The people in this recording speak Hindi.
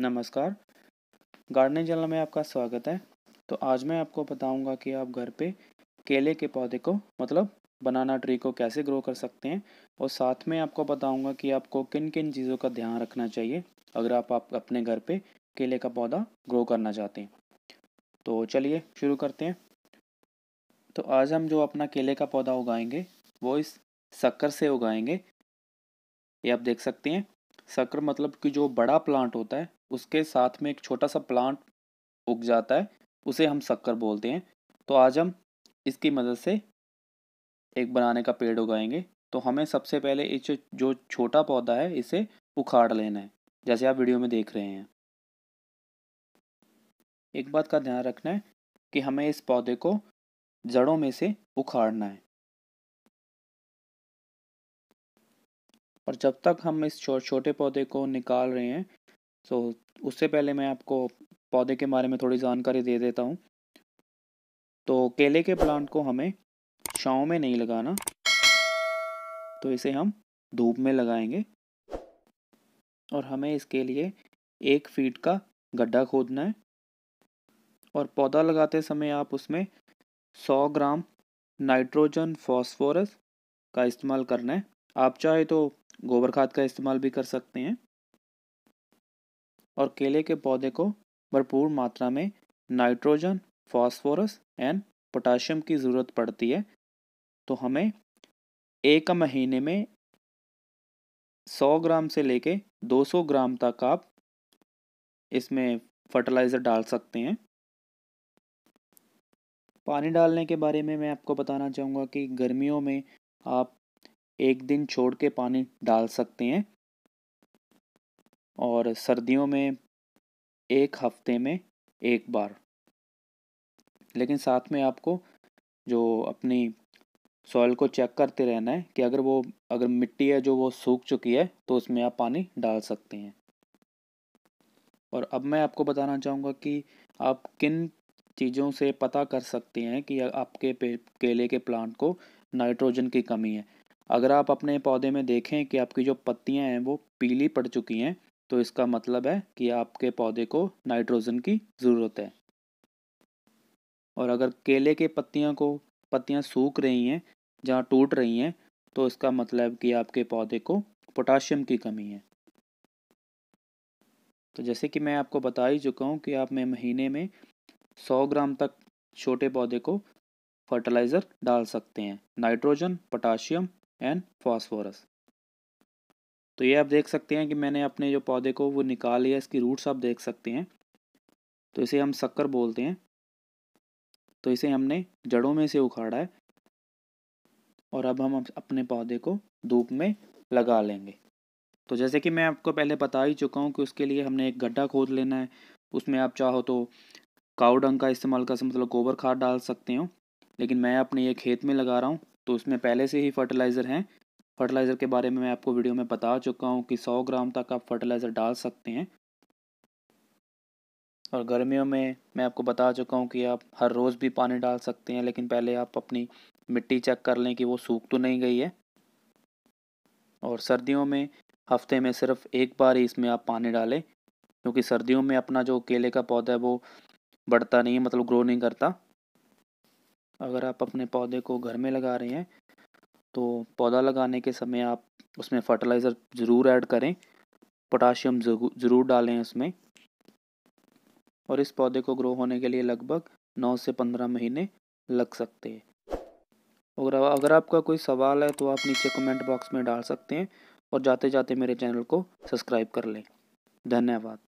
नमस्कार गार्डनिंग चैनल में आपका स्वागत है तो आज मैं आपको बताऊंगा कि आप घर पे केले के पौधे को मतलब बनाना ट्री को कैसे ग्रो कर सकते हैं और साथ में आपको बताऊंगा कि आपको किन किन चीज़ों का ध्यान रखना चाहिए अगर आप, आप अपने घर पे केले का पौधा ग्रो करना चाहते हैं तो चलिए शुरू करते हैं तो आज हम जो अपना केले का पौधा उगाएंगे वो इस शक्कर से उगाएंगे ये आप देख सकते हैं शक्कर मतलब कि जो बड़ा प्लांट होता है उसके साथ में एक छोटा सा प्लांट उग जाता है उसे हम शक्कर बोलते हैं तो आज हम इसकी मदद से एक बनाने का पेड़ उगाएंगे तो हमें सबसे पहले इस जो छोटा पौधा है इसे उखाड़ लेना है जैसे आप वीडियो में देख रहे हैं एक बात का ध्यान रखना है कि हमें इस पौधे को जड़ों में से उखाड़ना है और जब तक हम इस छोटे पौधे को निकाल रहे हैं सो so, उससे पहले मैं आपको पौधे के बारे में थोड़ी जानकारी दे देता हूँ तो केले के प्लांट को हमें छाँव में नहीं लगाना तो इसे हम धूप में लगाएंगे और हमें इसके लिए एक फीट का गड्ढा खोदना है और पौधा लगाते समय आप उसमें 100 ग्राम नाइट्रोजन फॉस्फोरस का इस्तेमाल करना है आप चाहे तो गोबर खाद का इस्तेमाल भी कर सकते हैं और केले के पौधे को भरपूर मात्रा में नाइट्रोजन फॉस्फोरस एंड पोटाशियम की ज़रूरत पड़ती है तो हमें एक महीने में 100 ग्राम से लेके 200 ग्राम तक आप इसमें फर्टिलाइज़र डाल सकते हैं पानी डालने के बारे में मैं आपको बताना चाहूँगा कि गर्मियों में आप एक दिन छोड़ के पानी डाल सकते हैं और सर्दियों में एक हफ्ते में एक बार लेकिन साथ में आपको जो अपनी सॉइल को चेक करते रहना है कि अगर वो अगर मिट्टी है जो वो सूख चुकी है तो उसमें आप पानी डाल सकते हैं और अब मैं आपको बताना चाहूँगा कि आप किन चीज़ों से पता कर सकते हैं कि आपके केले के प्लांट को नाइट्रोजन की कमी है अगर आप अपने पौधे में देखें कि आपकी जो पत्तियां हैं वो पीली पड़ चुकी हैं तो इसका मतलब है कि आपके पौधे को नाइट्रोजन की ज़रूरत है और अगर केले के पत्तियों को पत्तियाँ सूख रही हैं जहाँ टूट रही हैं तो इसका मतलब कि आपके पौधे को पोटाशियम की कमी है तो जैसे कि मैं आपको बता ही चुका हूँ कि आप मैं महीने में 100 ग्राम तक छोटे पौधे को फर्टिलाइज़र डाल सकते हैं नाइट्रोजन पोटाशियम एंड फॉस्फोरस तो ये आप देख सकते हैं कि मैंने अपने जो पौधे को वो निकाल लिया इसकी रूट्स आप देख सकते हैं तो इसे हम शक्कर बोलते हैं तो इसे हमने जड़ों में से उखाड़ा है और अब हम अपने पौधे को धूप में लगा लेंगे तो जैसे कि मैं आपको पहले बता ही चुका हूँ कि उसके लिए हमने एक गड्ढा खोद लेना है उसमें आप चाहो तो काउडंग का इस्तेमाल कर सकते मतलब गोबर खाद डाल सकते हो लेकिन मैं अपने ये खेत में लगा रहा हूँ तो उसमें पहले से ही फर्टिलाइज़र हैं फर्टिलाइज़र के बारे में मैं आपको वीडियो में बता चुका हूँ कि 100 ग्राम तक आप फर्टिलाइज़र डाल सकते हैं और गर्मियों में मैं आपको बता चुका हूँ कि आप हर रोज़ भी पानी डाल सकते हैं लेकिन पहले आप अपनी मिट्टी चेक कर लें कि वो सूख तो नहीं गई है और सर्दियों में हफ्ते में सिर्फ एक बार ही इसमें आप पानी डालें क्योंकि सर्दियों में अपना जो केले का पौधा है वो बढ़ता नहीं है मतलब ग्रो नहीं करता अगर आप अपने पौधे को घर में लगा रहे हैं तो पौधा लगाने के समय आप उसमें फर्टिलाइज़र ज़रूर ऐड करें पोटाशियम ज़रूर डालें उसमें और इस पौधे को ग्रो होने के लिए लगभग नौ से पंद्रह महीने लग सकते हैं और अगर आपका कोई सवाल है तो आप नीचे कमेंट बॉक्स में डाल सकते हैं और जाते जाते मेरे चैनल को सब्सक्राइब कर लें धन्यवाद